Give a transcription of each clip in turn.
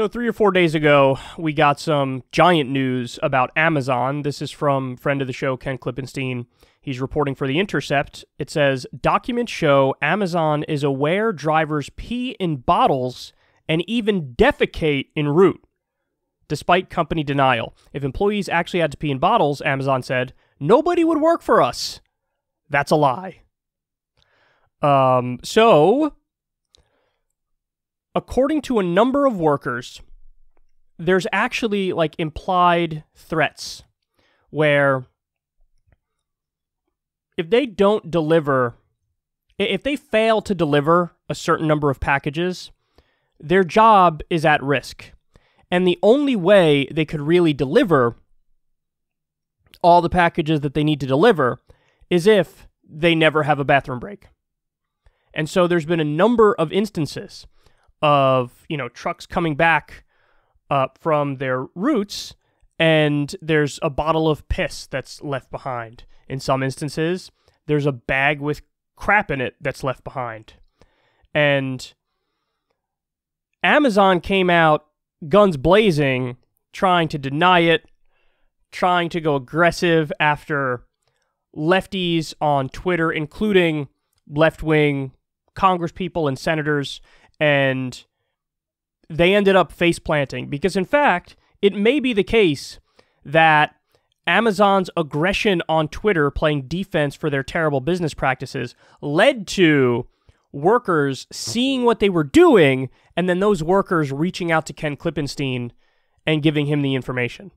So, three or four days ago, we got some giant news about Amazon. This is from friend of the show, Ken Klippenstein. He's reporting for The Intercept. It says Documents show Amazon is aware drivers pee in bottles and even defecate en route, despite company denial. If employees actually had to pee in bottles, Amazon said, nobody would work for us. That's a lie. Um, so according to a number of workers, there's actually like implied threats where if they don't deliver, if they fail to deliver a certain number of packages, their job is at risk. And the only way they could really deliver all the packages that they need to deliver is if they never have a bathroom break. And so there's been a number of instances of you know trucks coming back uh, from their routes, and there's a bottle of piss that's left behind. In some instances, there's a bag with crap in it that's left behind, and Amazon came out guns blazing, trying to deny it, trying to go aggressive after lefties on Twitter, including left wing congresspeople and senators and they ended up face planting because, in fact, it may be the case that Amazon's aggression on Twitter playing defense for their terrible business practices led to workers seeing what they were doing and then those workers reaching out to Ken Klippenstein and giving him the information.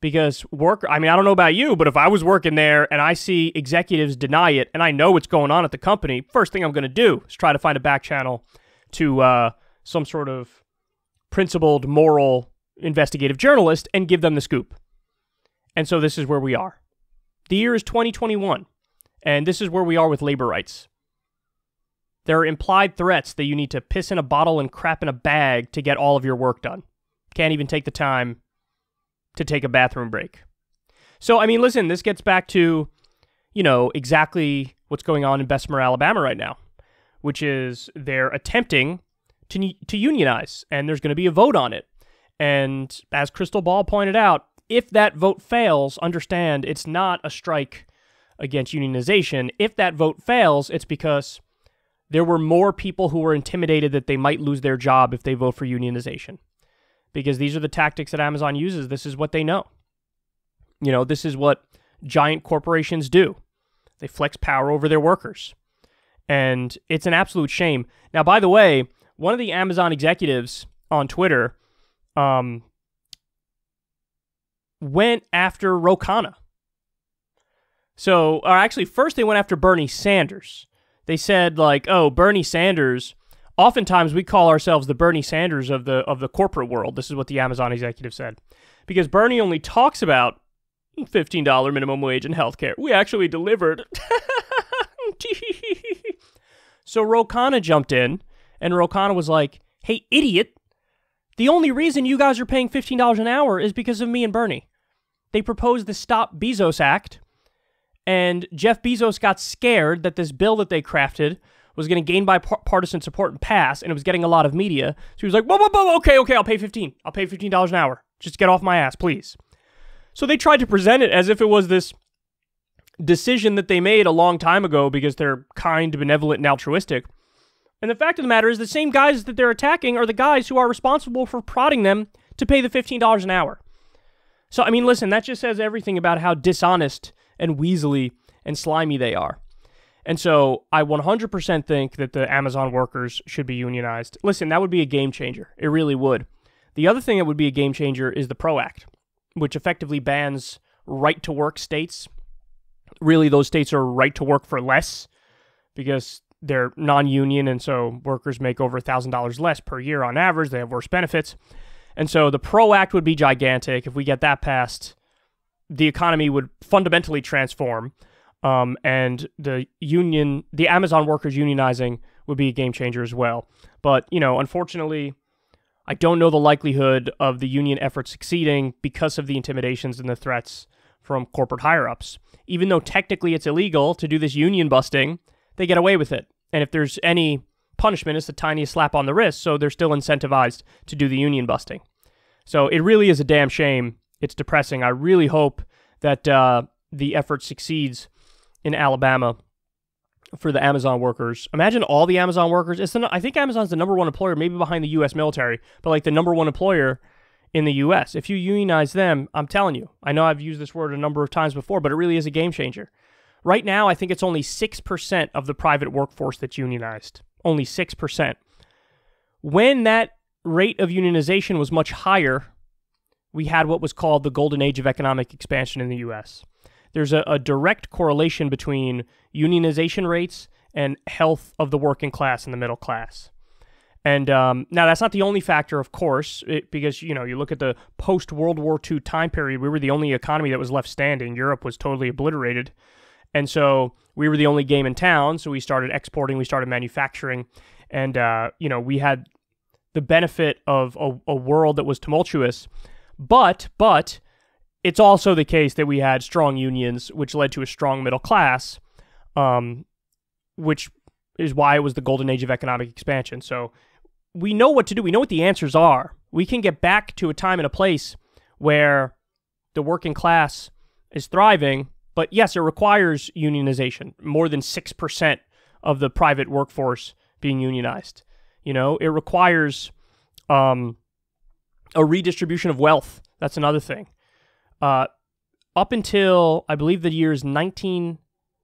Because work, I mean, I don't know about you, but if I was working there and I see executives deny it and I know what's going on at the company, first thing I'm going to do is try to find a back channel to uh, some sort of principled, moral, investigative journalist and give them the scoop. And so this is where we are. The year is 2021, and this is where we are with labor rights. There are implied threats that you need to piss in a bottle and crap in a bag to get all of your work done. Can't even take the time to take a bathroom break. So, I mean, listen, this gets back to, you know, exactly what's going on in Bessemer, Alabama right now which is they're attempting to, to unionize, and there's going to be a vote on it. And as Crystal Ball pointed out, if that vote fails, understand it's not a strike against unionization. If that vote fails, it's because there were more people who were intimidated that they might lose their job if they vote for unionization. Because these are the tactics that Amazon uses. This is what they know. You know, this is what giant corporations do. They flex power over their workers. And it's an absolute shame. Now, by the way, one of the Amazon executives on Twitter um, went after Rokana. So, or actually, first they went after Bernie Sanders. They said like, "Oh, Bernie Sanders." Oftentimes, we call ourselves the Bernie Sanders of the of the corporate world. This is what the Amazon executive said, because Bernie only talks about fifteen dollar minimum wage and healthcare. We actually delivered. So Rokana jumped in, and Rokana was like, hey, idiot, the only reason you guys are paying $15 an hour is because of me and Bernie. They proposed the Stop Bezos Act, and Jeff Bezos got scared that this bill that they crafted was going to gain bipartisan support and pass, and it was getting a lot of media. So he was like, whoa, whoa, whoa, okay, okay, I'll pay 15. I'll pay $15 an hour. Just get off my ass, please. So they tried to present it as if it was this decision that they made a long time ago because they're kind, benevolent, and altruistic. And the fact of the matter is, the same guys that they're attacking are the guys who are responsible for prodding them to pay the $15 an hour. So, I mean, listen, that just says everything about how dishonest and weaselly and slimy they are. And so I 100% think that the Amazon workers should be unionized. Listen, that would be a game changer. It really would. The other thing that would be a game changer is the PRO Act, which effectively bans right to work states really those states are right to work for less because they're non-union and so workers make over $1000 less per year on average they have worse benefits and so the pro act would be gigantic if we get that passed the economy would fundamentally transform um, and the union the amazon workers unionizing would be a game changer as well but you know unfortunately i don't know the likelihood of the union effort succeeding because of the intimidations and the threats from corporate higher ups. Even though technically it's illegal to do this union busting, they get away with it. And if there's any punishment, it's the tiniest slap on the wrist, so they're still incentivized to do the union busting. So it really is a damn shame. It's depressing. I really hope that uh, the effort succeeds in Alabama for the Amazon workers. Imagine all the Amazon workers. It's the, I think Amazon's the number one employer, maybe behind the U.S. military, but like the number one employer in the US. If you unionize them, I'm telling you, I know I've used this word a number of times before, but it really is a game changer. Right now, I think it's only 6% of the private workforce that's unionized. Only 6%. When that rate of unionization was much higher, we had what was called the golden age of economic expansion in the US. There's a, a direct correlation between unionization rates and health of the working class and the middle class. And um, now that's not the only factor, of course, it, because you know you look at the post World War II time period. We were the only economy that was left standing. Europe was totally obliterated, and so we were the only game in town. So we started exporting, we started manufacturing, and uh, you know we had the benefit of a, a world that was tumultuous. But but it's also the case that we had strong unions, which led to a strong middle class, um, which is why it was the golden age of economic expansion. So we know what to do. We know what the answers are. We can get back to a time and a place where the working class is thriving. But yes, it requires unionization. More than 6% of the private workforce being unionized. You know, it requires um, a redistribution of wealth. That's another thing. Uh, up until, I believe, the years 19,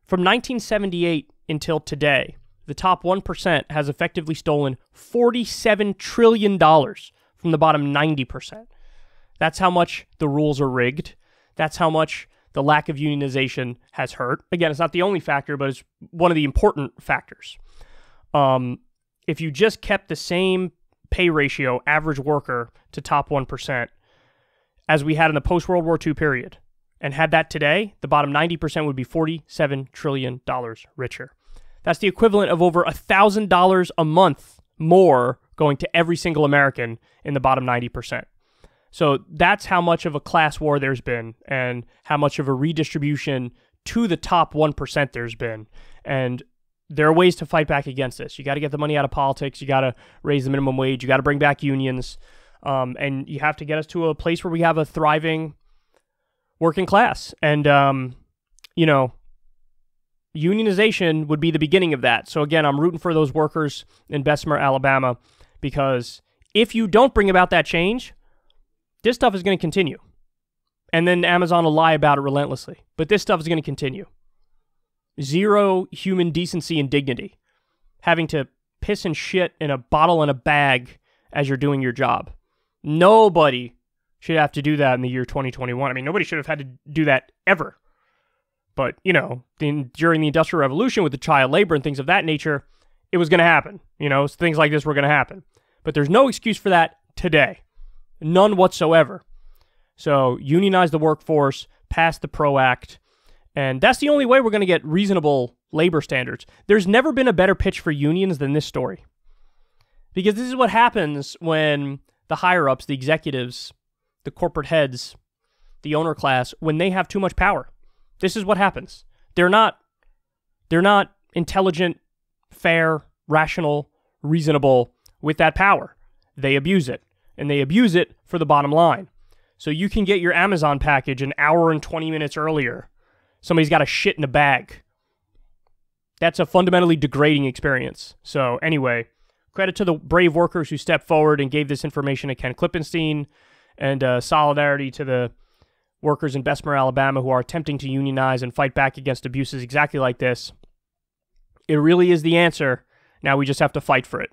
from 1978 until today, the top 1% has effectively stolen $47 trillion from the bottom 90%. That's how much the rules are rigged. That's how much the lack of unionization has hurt. Again, it's not the only factor, but it's one of the important factors. Um, if you just kept the same pay ratio, average worker to top 1%, as we had in the post World War II period, and had that today, the bottom 90% would be $47 trillion richer. That's the equivalent of over $1,000 a month more going to every single American in the bottom 90%. So that's how much of a class war there's been and how much of a redistribution to the top 1% there's been. And there are ways to fight back against this. You got to get the money out of politics. You got to raise the minimum wage. You got to bring back unions. Um, and you have to get us to a place where we have a thriving working class. And, um, you know, unionization would be the beginning of that. So again, I'm rooting for those workers in Bessemer, Alabama, because if you don't bring about that change, this stuff is going to continue. And then Amazon will lie about it relentlessly. But this stuff is going to continue. Zero human decency and dignity. Having to piss and shit in a bottle and a bag as you're doing your job. Nobody should have to do that in the year 2021. I mean, nobody should have had to do that ever. But, you know, in, during the Industrial Revolution with the child labor and things of that nature, it was going to happen. You know, things like this were going to happen. But there's no excuse for that today. None whatsoever. So unionize the workforce, pass the PRO Act, and that's the only way we're going to get reasonable labor standards. There's never been a better pitch for unions than this story. Because this is what happens when the higher ups, the executives, the corporate heads, the owner class, when they have too much power. This is what happens. They're not they're not intelligent, fair, rational, reasonable with that power. They abuse it and they abuse it for the bottom line. So you can get your Amazon package an hour and 20 minutes earlier. Somebody's got a shit in a bag. That's a fundamentally degrading experience. So anyway, credit to the brave workers who stepped forward and gave this information to Ken Klippenstein and uh, solidarity to the workers in Bessemer, Alabama, who are attempting to unionize and fight back against abuses exactly like this. It really is the answer. Now we just have to fight for it.